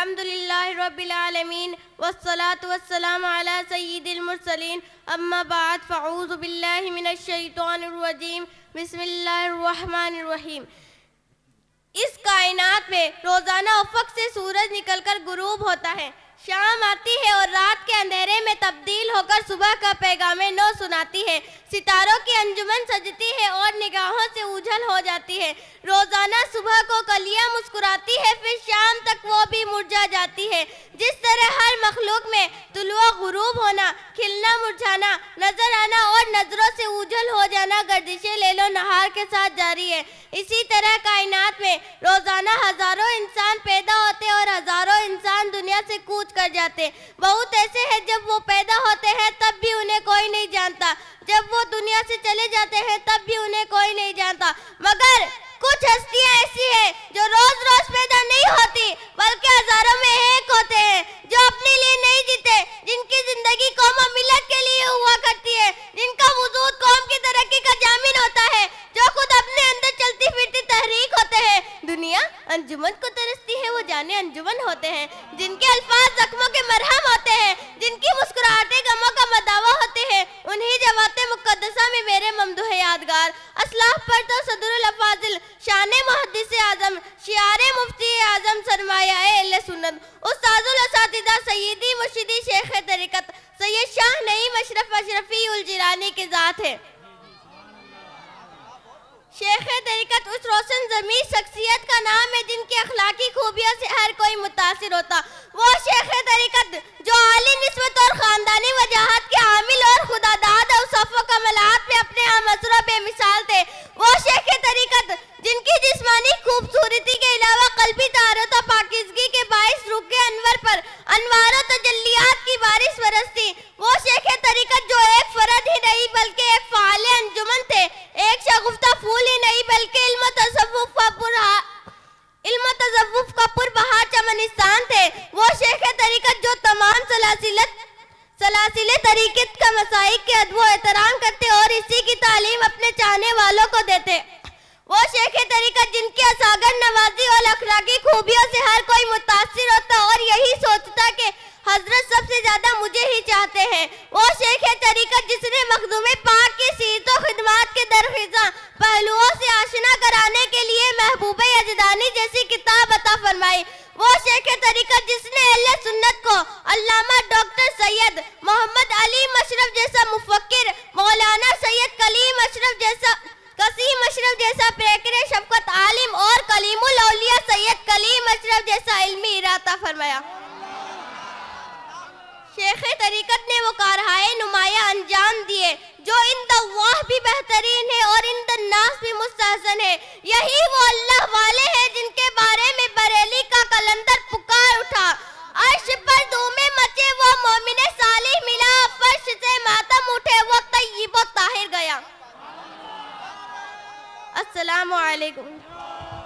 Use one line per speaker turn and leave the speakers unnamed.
والصلاة والسلام على سيد المرسلين أما بعد فعوذ بالله من الشيطان الرجيم بسم الله الرحمن الرحيم इस कायनात में रोज़ाना उफक से सूरज निकलकर गुरूब होता है शाम आती है और रात के अंधेरे में तब्दील होकर सुबह का पैगाम नो सुनाती है सितारों की अंजुमन सजती है और निगाहों से उझल हो जाती है रोजाना सुबह को कलिया मुस्कुराती है फिर शाम तक वो भी मुरझा जाती है जिस तरह हर मखलूक में तुलवा गुरूब होना खिलना मुरझाना नजर आना और नजरों से उझल हो जाना ले लेलो नहार के साथ जारी है इसी तरह कायनात में रोजाना हजारों इंसान पैदा होते और हजारों इंसान दुनिया से कूच कर जाते बहुत ऐसे हैं जब वो पैदा होते हैं तब भी उन्हें कोई नहीं जानता जब वो दुनिया से चले जाते हैं तब भी उन्हें कोई नहीं जानता मगर कुछ हस्तियां ऐसी हैं जो रोज रोज पैदा नहीं होती बल्कि हजारों में एक होते हैं जो अपने लिए नहीं जीते जिनकी जिंदगी कौम और मिलत के लिए हुआ करती है जिनका वजूद कौम की तरक्की का जामिन होता है जो खुद अपने अंदर चलती फिरती तहरीक होते हैं दुनिया अंजुमन को तरसती जाने अंजुमन होते हैं जिनके अल्फाज जख्मों के मरहम होते हैं जिनकी मुस्कुराहटे गमों का मदावा होते हैं उन्हीं जवाते मुकदसा में मेरे ममदू है यादगार असलाफ पर तो सदरुलफाजिल शान मुहदस आजम शार मुफ्ती आजम सरमाया सुनत उस्ताजुलसातिदा सैदी मुर्शिदी शेख तरीकत सैयद शाह नईम अशरफ अशरफी उलजरानी के ज़ात है शेख तरीकत उस रोशन जमीन शख्सियत का हाजिर होता वो शेख तरीकत जो आली नस्बत और ख़ानदानी वजाहत के हामिल और खुदादाद और सफ़ो कमलात में अपने मसरों बेमिसाल थे वो शेख तरीकत जिनकी जिस्मानी खूबसूरती के अलावा कल्बी तारत और पाकिजगी के बायस रुके अनवर पर अनवार तजल्लियात की बारिश बरसती तरीकत जो तमाम सलासिलत सलासिले तरीकत का मसाइक के अदब एहतराम करते और इसी की तालीम अपने चाहने वालों को देते वो शेख तरीकत जिनके असागर नवाजी और अखलाकी खूबियों से हर कोई मुतासर और वो शेख तरीकत जिसने अहले सुन्नत को अल्लामा डॉक्टर सैयद मोहम्मद अली मशरफ जैसा मुफक्र मौलाना सैयद कलीम अशरफ जैसा कसीम अशरफ जैसा पैकर शफकत आलिम और कलीमुल सैयद कलीम अशरफ जैसा इल्मी इरादा फरमाया शेख तरीकत ने वो कहा मोमिन सालिह मिला फर्श से मातम उठे वो तय्यब ताहिर गया अस्सलाम वालेकुम